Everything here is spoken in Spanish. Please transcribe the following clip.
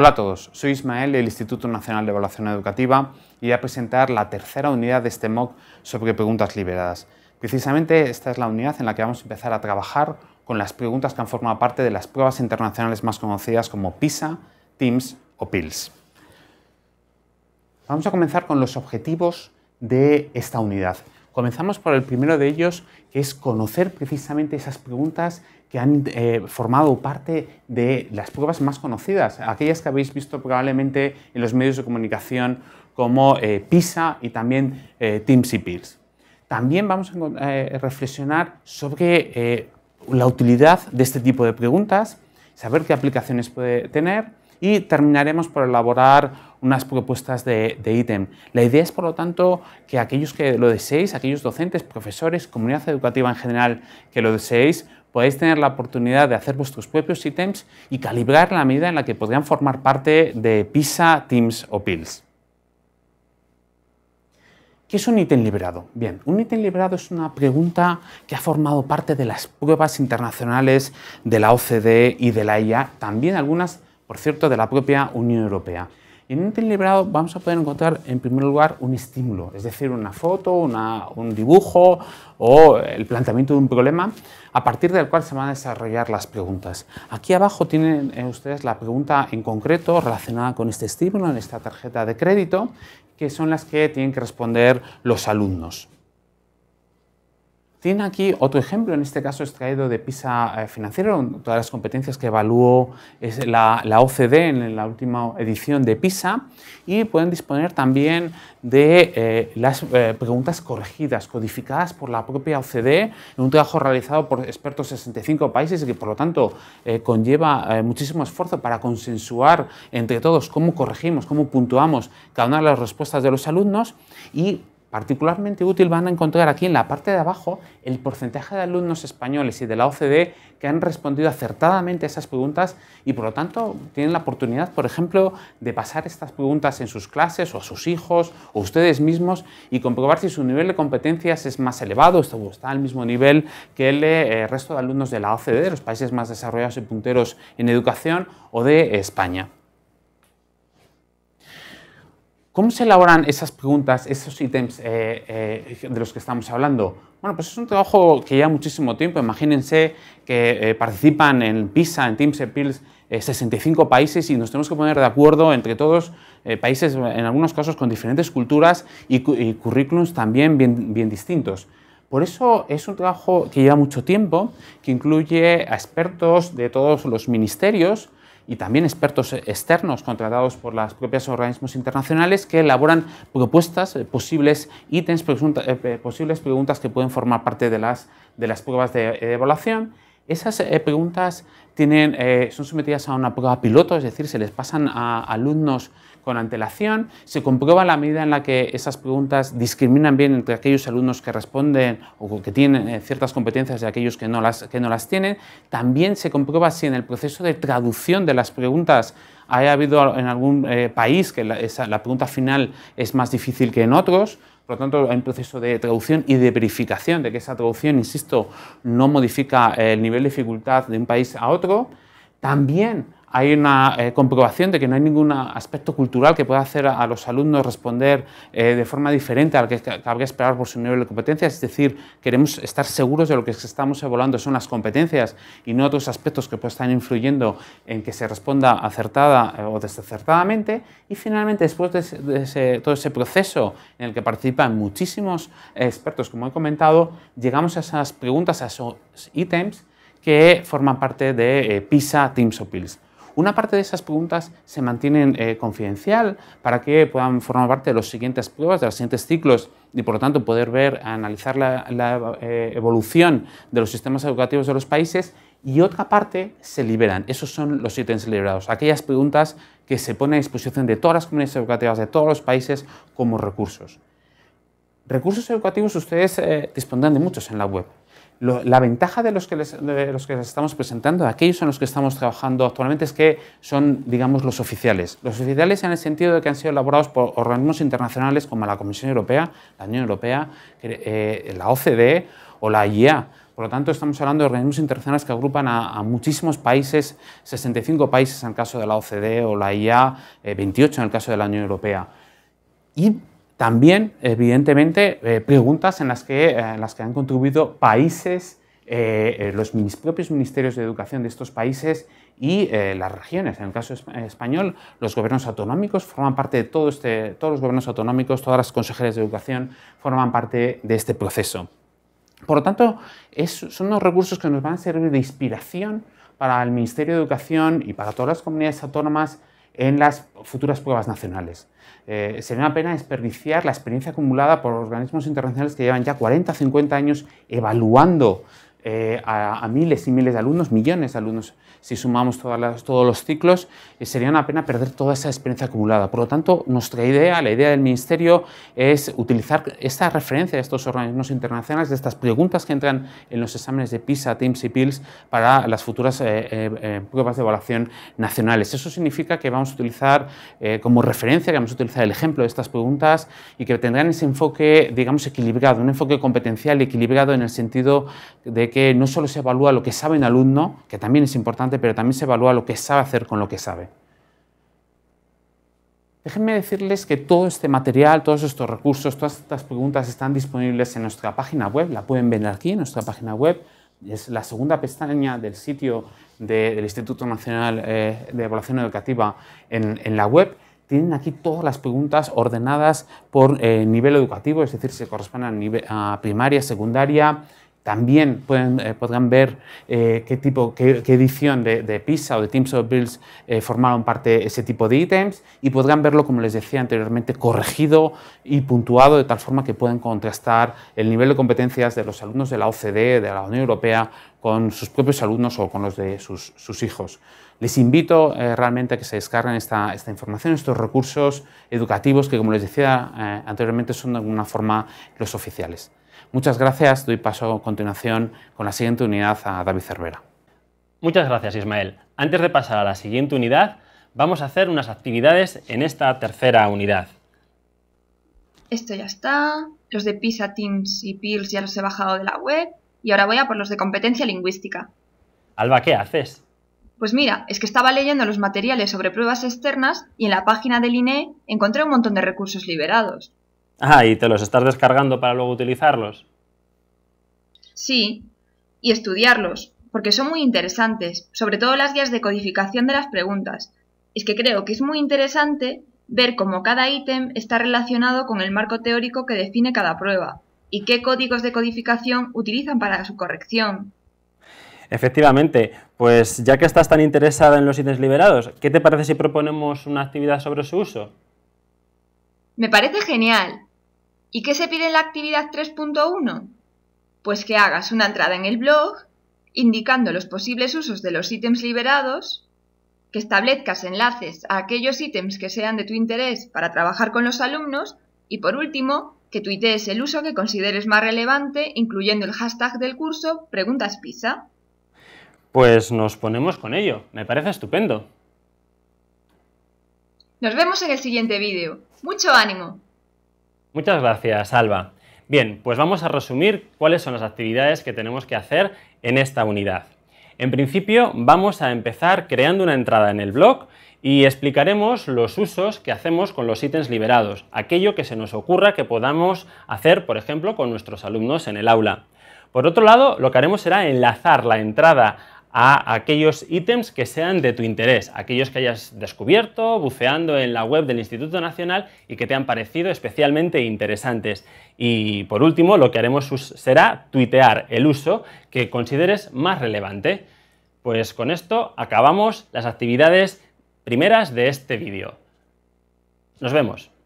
Hola a todos, soy Ismael del Instituto Nacional de Evaluación Educativa y voy a presentar la tercera unidad de este MOOC sobre preguntas liberadas. Precisamente esta es la unidad en la que vamos a empezar a trabajar con las preguntas que han formado parte de las pruebas internacionales más conocidas como PISA, TIMSS o PILS. Vamos a comenzar con los objetivos de esta unidad. Comenzamos por el primero de ellos, que es conocer precisamente esas preguntas que han eh, formado parte de las pruebas más conocidas, aquellas que habéis visto probablemente en los medios de comunicación como eh, PISA y también eh, Teams y Peers. También vamos a reflexionar sobre la utilidad de este tipo de preguntas, saber qué aplicaciones puede tener y terminaremos por elaborar unas propuestas de, ítem. La idea es, por lo tanto, que aquellos que lo deseéis, aquellos docentes, profesores, comunidad educativa en general que lo deseéis, podáis tener la oportunidad de hacer vuestros propios ítems y calibrar la medida en la que podrían formar parte de PISA, Teams o PILS. ¿Qué es un ítem liberado? Bien, un ítem liberado es una pregunta que ha formado parte de las pruebas internacionales de la OCDE y de la IA, también algunas por cierto, de la propia Unión Europea. en un deliberado vamos a poder encontrar, en primer lugar, un estímulo, es decir, una foto, un dibujo o el planteamiento de un problema, a partir del cual se van a desarrollar las preguntas. Aquí abajo tienen eh, ustedes la pregunta en concreto relacionada con este estímulo en esta tarjeta de crédito, que son las que tienen que responder los alumnos. Tiene aquí otro ejemplo, en este caso extraído de PISA eh, financiero, todas las competencias que evaluó la, OCDE en la última edición de PISA, y pueden disponer también de eh, las eh, preguntas corregidas, codificadas por la propia OCDE, en un trabajo realizado por expertos de 65 países y que por lo tanto conlleva muchísimo esfuerzo para consensuar entre todos cómo corregimos, cómo puntuamos cada una de las respuestas de los alumnos y Particularmente útil van a encontrar aquí en la parte de abajo el porcentaje de alumnos españoles y de la OCDE que han respondido acertadamente a esas preguntas y por lo tanto tienen la oportunidad, por ejemplo, de pasar estas preguntas en sus clases o a sus hijos o ustedes mismos y comprobar si su nivel de competencias es más elevado o está al mismo nivel que el eh, resto de alumnos de la OCDE, de los países más desarrollados y punteros en educación o de España. ¿Cómo se elaboran esas preguntas, esos ítems eh, eh, de los que estamos hablando? Bueno, pues es un trabajo que lleva muchísimo tiempo. Imagínense que eh, participan en PISA, en Teams Appeals, 65 países y nos tenemos que poner de acuerdo entre todos, países en algunos casos con diferentes culturas y, currículums también bien, bien distintos. Por eso es un trabajo que lleva mucho tiempo, que incluye a expertos de todos los ministerios, y también expertos externos contratados por los propios organismos internacionales que elaboran propuestas, eh, posibles ítems, eh, eh, posibles preguntas que pueden formar parte de las, de las pruebas de evaluación esas eh, preguntas tienen, eh, son sometidas a una prueba piloto, es decir, se les pasan a alumnos con antelación, se comprueba la medida en la que esas preguntas discriminan bien entre aquellos alumnos que responden o que tienen eh, ciertas competencias y aquellos que no las, que no las tienen. También se comprueba si en el proceso de traducción de las preguntas haya habido en algún país que la pregunta final es más difícil que en otros por lo tanto, hay un proceso de traducción y de verificación de que esa traducción, insisto, no modifica el nivel de dificultad de un país a otro. También hay una eh, comprobación de que no hay ningún aspecto cultural que pueda hacer a, los alumnos responder eh, de forma diferente a lo que habría esperar por su nivel de competencia. Es decir, queremos estar seguros de lo que estamos evaluando son las competencias y no otros aspectos que puedan estar influyendo en que se responda acertada eh, o desacertadamente. Y finalmente, después de, todo ese proceso en el que participan muchísimos expertos, como he comentado, llegamos a esas preguntas, a esos ítems que forman parte de PISA Teams o PILS. Una parte de esas preguntas se mantienen eh, confidencial para que puedan formar parte de las siguientes pruebas, de los siguientes ciclos y por lo tanto poder ver, analizar la, eh, evolución de los sistemas educativos de los países y otra parte se liberan. Esos son los ítems liberados, aquellas preguntas que se ponen a disposición de todas las comunidades educativas de todos los países como recursos. Recursos educativos ustedes eh, dispondrán de muchos en la web la ventaja de los, que les, estamos presentando, aquellos en los que estamos trabajando actualmente, es que son, digamos, los oficiales. Los oficiales en el sentido de que han sido elaborados por organismos internacionales como la Comisión Europea, la Unión Europea, eh, la OCDE o la IA. E por lo tanto, estamos hablando de organismos internacionales que agrupan a, muchísimos países, 65 países en el caso de la OCDE o la IA, e 28 eh, en el caso de la Unión Europea. Y también, evidentemente, eh, preguntas en eh, las, que, han contribuido países, eh, los propios ministerios de educación de estos países y las regiones. En el caso español, los gobiernos autonómicos forman parte de todo este, todos los gobiernos autonómicos, todas las consejeras de educación forman parte de este proceso. Por lo tanto, son los recursos que nos van a servir de inspiración para el Ministerio de Educación y para todas las comunidades autónomas en las futuras pruebas nacionales. Eh, sería una pena desperdiciar la experiencia acumulada por organismos internacionales que llevan ya 40 o 50 años evaluando eh, a, miles y miles de alumnos, millones de alumnos, si sumamos todas las, todos los ciclos, eh, sería una pena perder toda esa experiencia acumulada. Por lo tanto, nuestra idea, la idea del Ministerio, es utilizar esta referencia de estos organismos internacionales, de estas preguntas que entran en los exámenes de PISA, TIMS y PILS para las futuras eh, pruebas de evaluación nacionales. Eso significa que vamos a utilizar como referencia, que vamos a utilizar el ejemplo de estas preguntas y que tendrán ese enfoque, digamos, equilibrado, un enfoque competencial equilibrado en el sentido de que no solo se evalúa lo que sabe un alumno, que también es importante, pero también se evalúa lo que sabe hacer con lo que sabe. Déjenme decirles que todo este material, todos estos recursos, todas estas preguntas están disponibles en nuestra página web, la pueden ver aquí en nuestra página web, es la segunda pestaña del sitio del Instituto Nacional eh, de Evaluación Educativa en, la web. Tienen aquí todas las preguntas ordenadas por eh, nivel educativo, es decir, se corresponden a primaria, secundaria, también pueden, eh, podrán ver eh, qué, edición de, de, PISA o de Teams of bills eh, formaron parte de ese tipo de ítems y podrán verlo, como les decía anteriormente, corregido y puntuado de tal forma que puedan contrastar el nivel de competencias de los alumnos de la OCDE, de la Unión Europea, con sus propios alumnos o con los de sus, hijos. Les invito realmente a que se descarguen esta, información, estos recursos educativos que, como les decía anteriormente, son de alguna forma los oficiales. Muchas gracias. Doy paso a continuación con la siguiente unidad a David Cervera. Muchas gracias, Ismael. Antes de pasar a la siguiente unidad, vamos a hacer unas actividades en esta tercera unidad. Esto ya está. Los de PISA, Teams y PIRS ya los he bajado de la web. Y ahora voy a por los de competencia lingüística. Alba, ¿qué haces? Pues mira, es que estaba leyendo los materiales sobre pruebas externas y en la página del INE encontré un montón de recursos liberados. Ah, ¿y te los estás descargando para luego utilizarlos? Sí, y estudiarlos, porque son muy interesantes, sobre todo las guías de codificación de las preguntas. Es que creo que es muy interesante ver cómo cada ítem está relacionado con el marco teórico que define cada prueba y qué códigos de codificación utilizan para su corrección. Efectivamente, pues ya que estás tan interesada en los ítems liberados, ¿qué te parece si proponemos una actividad sobre su uso? Me parece genial. ¿Y qué se pide en la actividad 3.1? Pues que hagas una entrada en el blog indicando los posibles usos de los ítems liberados, que establezcas enlaces a aquellos ítems que sean de tu interés para trabajar con los alumnos y por último, que tuitees el uso que consideres más relevante, incluyendo el hashtag del curso Preguntas Pisa. Pues nos ponemos con ello, me parece estupendo. Nos vemos en el siguiente vídeo. ¡Mucho ánimo! Muchas gracias, Alba. Bien, pues vamos a resumir cuáles son las actividades que tenemos que hacer en esta unidad. En principio, vamos a empezar creando una entrada en el blog y explicaremos los usos que hacemos con los ítems liberados, aquello que se nos ocurra que podamos hacer, por ejemplo, con nuestros alumnos en el aula. Por otro lado, lo que haremos será enlazar la entrada a aquellos ítems que sean de tu interés, aquellos que hayas descubierto buceando en la web del Instituto Nacional y que te han parecido especialmente interesantes. Y por último, lo que haremos será tuitear el uso que consideres más relevante. Pues con esto acabamos las actividades primeras de este vídeo. Nos vemos.